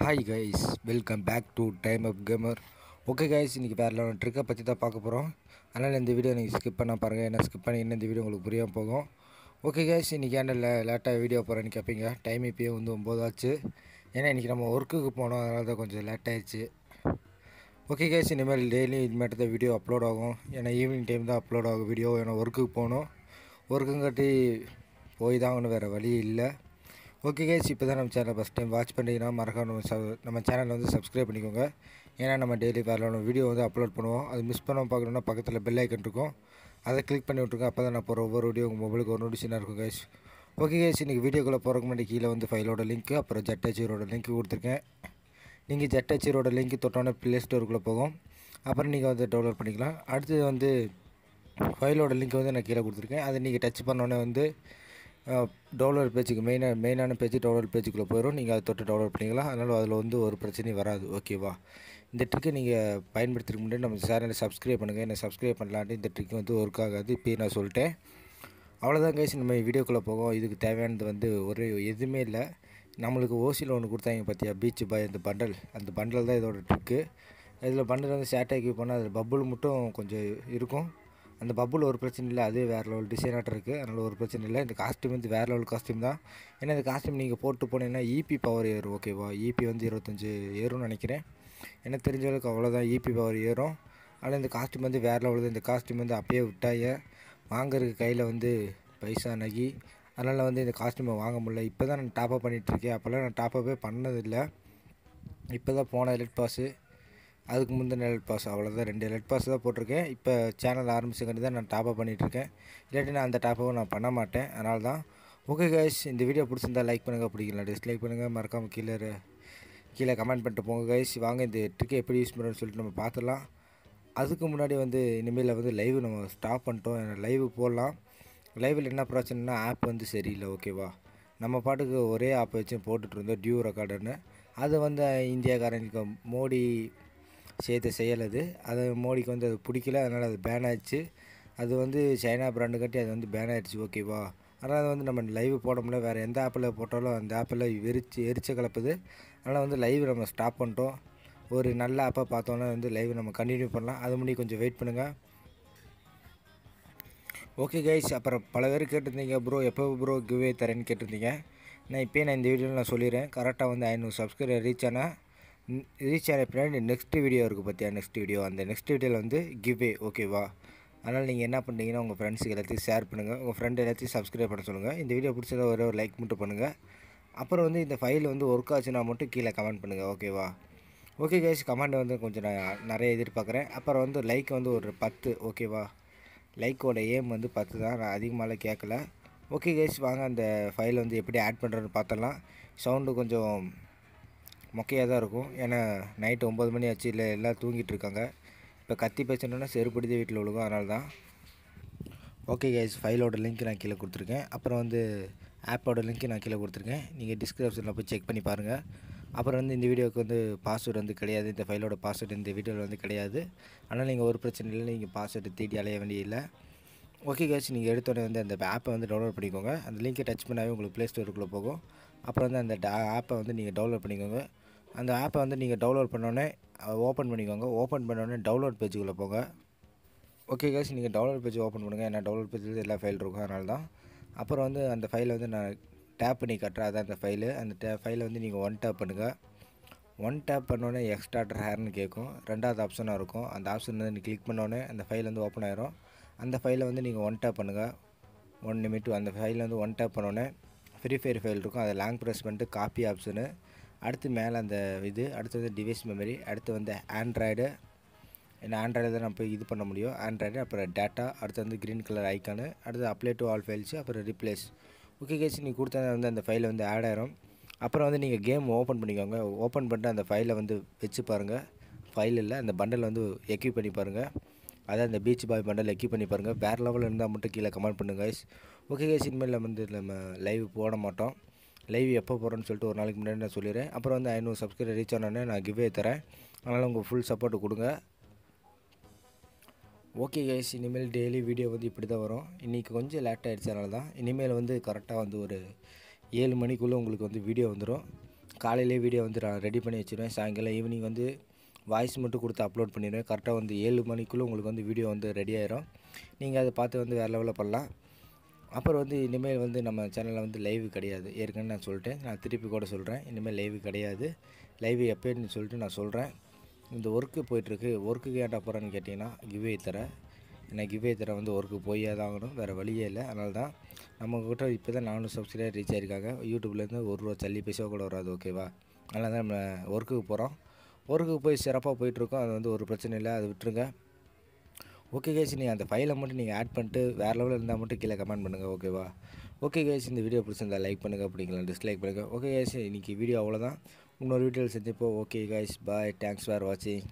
hi guys welcome back to Time Up Gamer okay guys இன்றைக்கி வேறு level ட்ரிக்கை பற்றி தான் பார்க்க போகிறோம் அதனால் இந்த வீடியோ நீங்கள் ஸ்கிப் பண்ணால் பாருங்கள் என்ன ஸ்கிப் பண்ணி என்ன இந்த வீடியோ உங்களுக்கு புரியாமல் போகும் ஓகே கைஸ் இன்றைக்கி ஏன்னா லேட்டாக வீடியோ போகிறேன்னு கேட்பீங்க டைம் இப்போயே வந்து ஒம்பது ஆச்சு ஏன்னா இன்றைக்கி நம்ம ஒர்க்குக்கு போனோம் அதனால தான் கொஞ்சம் லேட் ஓகே கைஸ் இனிமேல் டெய்லி இதுமாட்டு தான் வீடியோ அப்லோட் ஆகும் ஏன்னா ஈவினிங் டைம் தான் அப்லோட் ஆகும் வீடியோ ஏன்னா ஒர்க்குக்கு போகணும் ஒர்க்குங்காட்டி போய் தான் ஒன்றும் வேறு வழி இல்லை ஓகே கேஸ் இப்போ தான் நம்ம சேனலை ஃபஸ்ட் டைம் வாட்ச் பண்ணிங்கன்னா மறக்காம நம்ம நம்ம சேனலை வந்து சப்ஸ்கிரைப் பண்ணிக்கோங்க ஏன்னா நம்ம டெய்லி வேறு வீடியோ வந்து அப்லோட் பண்ணுவோம் அது மிஸ் பண்ணாமல் பார்க்கணுன்னா பக்கத்தில் பெல் ஐக்கன் இருக்கும் அதை கிளிக் பண்ணி விட்ருக்கோம் அப்போ தான் நான் போகிற ஒவ்வொரு வீடியோ உங்கள் மொபைலுக்கு ஒரு நோட்டிஷனாக இருக்கும் கேஸ் ஓகே கேஸ் இன்றைக்கி வீடியோக்குள்ளே போகிறக்கு முன்னாடி கீழே வந்து ஃபைலோட லிங்க் அப்புறம் ஜட்டாச்சியரோட லிங்க் கொடுத்துருக்கேன் நீங்கள் ஜட்டாச்சியரோட லிங்க் தொட்டோன்னே ப்ளே ஸ்டோருக்குள்ளே போகும் அப்புறம் நீங்கள் வந்து டவுன்லோட் பண்ணிக்கலாம் அடுத்தது வந்து ஃபைலோட லிங்க் வந்து நான் கீழே கொடுத்துருக்கேன் அதை நீங்கள் டச் பண்ணோன்னே வந்து டவுன்லோட் பேஜுக்கு மெயினாக மெயினான பேஜ் டவுன்லோட் பேஜுக்குள்ளே போயிடும் நீங்கள் அதை தொட்டு டவுன்லோட் பண்ணிக்கலாம் அதனால் அதில் வந்து ஒரு பிரச்சனையும் வராது ஓகேவா இந்த ட்ரிக்கை நீங்கள் பயன்படுத்துறதுக்கு முன்னாடி நம்ம சேனலை சப்ஸ்கிரைப் பண்ணுங்கள் என்ன சப்ஸ்கிரைப் பண்ணலான்ட்டு இந்த ட்ரிக் வந்து ஒர்க் ஆகாது இப்போ நான் சொல்லிட்டேன் அவ்வளோதான் கைஸ் நம்ம வீடியோக்குள்ளே போகும் இதுக்கு தேவையானது வந்து ஒரே எதுவுமே இல்லை நம்மளுக்கு ஓசியில் ஒன்று கொடுத்தாங்க பார்த்தியா பீச் பாய் அந்த பண்டல் அந்த பண்டல் தான் இதோட ட்ரிக்கு இதில் பண்டல் வந்து சேட்டாக்கி போனால் அதில் பப்புள் மட்டும் கொஞ்சம் இருக்கும் அந்த பப்புள் ஒரு பிரச்சனை இல்லை அதே வேறு லெவல் டிசைனாக இருக்குது அதனால் ஒரு பிரச்சனை இல்லை இந்த காஸ்ட்யூம் வந்து வேறு லெவல் காஸ்ட்யூம் தான் ஏன்னா இந்த காஸ்ட்யூம் நீங்கள் போட்டு போனீங்கன்னா இபி e பவர் ஏறும் ஓகேவா இபி e வந்து இருபத்தஞ்சி ஏறும்னு நினைக்கிறேன் எனக்கு தெரிஞ்ச அளவுக்கு அவ்வளோதான் இபி e பவர் ஏறும் ஆனால் இந்த காஸ்ட்யூம் வந்து வேறு லெவல் இந்த காஸ்ட்யூம் வந்து அப்பயே விட்டாய வாங்குறதுக்கு கையில் வந்து பைசா நகி அதனால் வந்து இந்த காஸ்ட்யூமை வாங்க முடியல இப்போ தான் நான் டாப்அப் பண்ணிகிட்ருக்கேன் அப்போல்லாம் நான் டாப்அப்பே பண்ணதில்லை இப்போ தான் போன எலெக்ட் பாஸு அதுக்கு முந்தின எலட் பாஸ் அவ்வளோதான் ரெண்டு எலட் பாஸ் தான் போட்டிருக்கேன் இப்போ சேனல் ஆரம்பிச்சுக்கண்டி தான் நான் டாப்அப் பண்ணிகிட்ருக்கேன் இல்லாட்டி நான் அந்த டாப்பை நான் பண்ண மாட்டேன் அதனால தான் ஓகே கைஸ் இந்த வீடியோ பிடிச்சிருந்தா லைக் பண்ணுங்கள் பிடிக்கல டிஸ்லைக் பண்ணுங்கள் மறக்காமல் கீழே கீழே கமெண்ட் பண்ணிட்டு போங்க கைஸ் வாங்க இந்த ட்ரிக்கை எப்படி யூஸ் பண்ணுறேன்னு சொல்லிட்டு நம்ம பார்த்துடலாம் அதுக்கு முன்னாடி வந்து இனிமேல் வந்து லைவ் நம்ம ஸ்டாப் பண்ணிட்டோம் லைவ் போடலாம் லைவில் என்ன பிரச்சனைனா ஆப் வந்து சரியில்லை ஓகேவா நம்ம பாட்டுக்கு ஒரே ஆப் வச்சு போட்டுட்ருந்தோம் இருந்தோம் டியூ ரெக்கார்டுன்னு அது வந்து இந்தியாக்காரங்களுக்கு மோடி சேர்த்து செய்யல அது அதை மோடிக்கு வந்து அது பிடிக்கல அதனால் அது பேன் ஆயிடுச்சு அது வந்து சைனா பிராண்டு கட்டி அது வந்து பேன் ஆயிடுச்சு ஓகேவா ஆனால் அது வந்து நம்ம லைவ் போடமுடியல வேறு எந்த ஆப்பில் போட்டாலும் அந்த ஆப்பில் வெறிச்சு எரிச்ச கலப்புது அதனால் வந்து லைவ் நம்ம ஸ்டாப் பண்ணிட்டோம் ஒரு நல்ல ஆப்பை பார்த்தோன்னா வந்து லைவ் நம்ம கண்டினியூ பண்ணலாம் அது முன்னாடி கொஞ்சம் வெயிட் பண்ணுங்கள் ஓகே கைஸ் அப்புறம் பல பேர் கேட்டிருந்தீங்க ப்ரோ எப்போ ப்ரோ கிவ்வே தரேன்னு கேட்டிருந்தீங்க நான் இப்போயே நான் இந்த வீடியோவில் நான் சொல்லிடுறேன் கரெக்டாக வந்து ஐநூறு சப்ஸ்கிரைபர் ரீச் ஆனால் ரீச் ஆன பின்னாடி நெக்ஸ்ட் வீடியோ இருக்குது பார்த்தியா நெக்ஸ்ட் வீடியோ அந்த நெக்ஸ்ட் வீடியோவில் வந்து கிவ்வே ஓகேவா அதனால் நீங்கள் என்ன பண்ணுறீங்கன்னா உங்கள் ஃப்ரெண்ட்ஸுக்கு எல்லாத்தையும் ஷேர் பண்ணுங்கள் உங்கள் ஃப்ரெண்டு எல்லாத்தையும் சப்ஸ்கிரைப் பண்ண சொல்லுங்கள் இந்த வீடியோ பிடிச்சதை ஒரே ஒரு லைக் மட்டும் பண்ணுங்கள் அப்புறம் வந்து இந்த ஃபைல் வந்து ஒர்க் ஆச்சுன்னா மட்டும் கீழே கமெண்ட் பண்ணுங்கள் ஓகேவா ஓகே கேஸ் கமெண்ட் வந்து கொஞ்சம் நான் நிறைய எதிர்பார்க்குறேன் அப்புறம் வந்து லைக் வந்து ஒரு பத்து ஓகேவா லைக்கோட ஏம் வந்து பத்து தான் நான் அதிகமாகலாம் கேட்கல ஓகே கேஸ் வாங்க அந்த ஃபைல் வந்து எப்படி ஆட் பண்ணுறதுன்னு பார்த்தலாம் சவுண்டு கொஞ்சம் மொக்கையாக தான் இருக்கும் ஏன்னா நைட்டு ஒம்பது மணி ஆச்சு இல்லை எல்லாம் தூங்கிட்டு இருக்காங்க இப்போ கத்தி பேசணுன்னா செருப்படுத்தி வீட்டில் விழுகும் அதனால தான் ஓகே கைஸ் ஃபைலோட லிங்க் நான் கீழே கொடுத்துருக்கேன் அப்புறம் வந்து ஆப்போட லிங்க் நான் கீழே கொடுத்துருக்கேன் நீங்கள் டிஸ்கிரிப்ஷனில் போய் செக் பண்ணி பாருங்கள் அப்புறம் வந்து இந்த வீடியோவுக்கு வந்து பாஸ்வேர்டு வந்து கிடையாது இந்த ஃபைலோட பாஸ்வேர்டு இந்த வீடியோவில் வந்து கிடையாது ஆனால் நீங்கள் ஒரு பிரச்சனை இல்லை நீங்கள் பாஸ்வேர்டு தேடி அலைய வேண்டியதில்லை ஓகே கேஸ் நீங்கள் எடுத்தோடனே வந்து அந்த ஆப்பை வந்து டவுன்லோட் பண்ணிக்கோங்க அந்த லிங்க்கை டச் பண்ணாவே உங்களுக்கு ப்ளே ஸ்டோருக்குள்ளே போகும் அப்புறம் வந்து அந்த ஆப்பை வந்து நீங்கள் டவுன்லோட் பண்ணிக்கோங்க அந்த ஆப்பை வந்து நீங்கள் டவுன்லோட் பண்ணோன்னே ஓப்பன் பண்ணிக்கோங்க ஓப்பன் பண்ணோன்னே டவுன்லோட் பேஜுக்குள்ளே போங்க ஓகே கேஸ் நீங்கள் டவுன்லோட் பேஜ் ஓப்பன் பண்ணுங்கள் ஏன்னா டவுன்லோட் பேஜில் எல்லா ஃபைல் இருக்கும் அதனால தான் அப்புறம் வந்து அந்த ஃபைலை வந்து நான் டேப் பண்ணி கட்டுறேன் அதான் அந்த ஃபைலு அந்த டே ஃபைலை வந்து நீங்கள் ஒன் டேப் பண்ணுங்கள் ஒன் டேப் பண்ணோடனே எக்ஸ்ட்ரா ஹேர்னு கேட்கும் ரெண்டாவது ஆப்ஷனாக இருக்கும் அந்த ஆப்ஷன் வந்து நீங்கள் கிளிக் பண்ணோடனே அந்த ஃபைல் வந்து ஓப்பன் ஆயிரும் அந்த ஃபைலை வந்து நீங்கள் ஒன் டேப் பண்ணுங்கள் ஒன் நிமிட் அந்த ஃபைலில் வந்து ஒன் டேப் பண்ணோடனே ஃப்ரீ ஃபயர் ஃபைல் இருக்கும் அதை லாங் ப்ரெஸ் பண்ணிட்டு காப்பி ஆப்ஷனு அடுத்து மேலே அந்த இது அடுத்து வந்து டிவைஸ் மெமரி அடுத்து வந்து ஆண்ட்ராய்டு ஏன்னா ஆண்ட்ராய்டு தான் நம்ம இது பண்ண முடியும் ஆண்ட்ராய்டு அப்புறம் டேட்டா அடுத்து வந்து க்ரீன் கலர் ஐக்கானு அடுத்து அப்ளை டு ஆல் ஃபைல்ஸு அப்புறம் ரிப்ளேஸ் ஓகே கேஸ் நீங்கள் கொடுத்தா வந்து அந்த ஃபைலை வந்து ஆட் ஆயிரும் அப்புறம் வந்து நீங்கள் கேம் ஓப்பன் பண்ணிக்கோங்க ஓப்பன் பண்ணிட்டு அந்த ஃபைலை வந்து வச்சு பாருங்கள் ஃபைல் இல்லை அந்த பண்டல் வந்து எக்யூப் பண்ணி பாருங்கள் அதான் அந்த பீச் பாய் பண்டல் எக்யூப் பண்ணி பாருங்கள் வேறு லெவலில் இருந்தால் மட்டும் கீழே கமெண்ட் பண்ணுங்கள் கைஸ் ஓகே கேஸ் இனிமேல் நம்ம வந்து நம்ம லைவ் போட மாட்டோம் லைவ் எப்போ போகிறோன்னு சொல்லிட்டு ஒரு நாளைக்கு முன்னாடி நான் சொல்லிடுறேன் அப்புறம் வந்து ஐநூறு சப்ஸ்கிரைபர் ரீச் ஆனோடனே நான் கிவ்வே தரேன் அதனால் உங்கள் ஃபுல் சப்போர்ட்டு கொடுங்க ஓகே கைஸ் இனிமேல் டெய்லி வீடியோ வந்து இப்படி தான் வரும் இன்றைக்கி கொஞ்சம் லேட் ஆகிடுச்சு அதனால தான் இனிமேல் வந்து கரெக்டாக வந்து ஒரு ஏழு மணிக்குள்ளே உங்களுக்கு வந்து வீடியோ வந்துடும் காலையிலே வீடியோ வந்து நான் ரெடி பண்ணி வச்சுருவேன் சாயங்காலம் ஈவினிங் வந்து வாய்ஸ் மட்டும் கொடுத்து அப்லோட் பண்ணிடுவேன் கரெக்டாக வந்து ஏழு மணிக்குள்ளே உங்களுக்கு வந்து வீடியோ வந்து ரெடி ஆயிரும் நீங்கள் அதை பார்த்து வந்து வேறு லெவலில் பண்ணலாம் அப்புறம் வந்து இனிமேல் வந்து நம்ம சேனலில் வந்து லைவ் கிடையாது ஏற்கனவே நான் சொல்லிட்டேன் நான் திருப்பி கூட சொல்கிறேன் இனிமேல் லைவ் கிடையாது லைவ் எப்போன்னு சொல்லிட்டு நான் சொல்கிறேன் இந்த ஒர்க்கு போயிட்டுருக்கு ஒர்க்குக்கு ஏன்டா போகிறேன்னு கேட்டிங்கன்னா கிவ்வே தரேன் ஏன்னா கிவ்வே தர வந்து ஒர்க்கு போயே தான் ஆகணும் வேறு வழியே இல்லை அதனால தான் நம்மக்கிட்ட இப்போ தான் நானூறு சப்ஸ்கிரைபர் ரீச் ஆகிருக்காங்க யூடியூப்லேருந்து ஒரு ரூபா சல்லி பைசா கூட வராது ஓகேவா அதனால தான் நம்ம ஒர்க்குக்கு போகிறோம் ஒர்க்குக்கு போய் சிறப்பாக போயிட்டுருக்கோம் அது வந்து ஒரு பிரச்சனை இல்லை அது விட்டுருங்க ஓகே கேஸ் நீங்கள் அந்த ஃபைலை மட்டும் நீங்கள் ஆட் பண்ணிட்டு வேறு லெவலில் இருந்தால் மட்டும் கீழே கமெண்ட் பண்ணுங்கள் ஓகேவா ஓகே கேஸ் இந்த வீடியோ பிடிச்சிருந்தா லைக் பண்ணுங்கள் அப்படிங்களா டிஸ்லைக் பண்ணுங்கள் ஓகே கேஸ் இன்றைக்கி வீடியோ அவ்வளோதான் இன்னொரு வீடியோவில் செஞ்சப்போ okay guys bye thanks for வாட்சிங்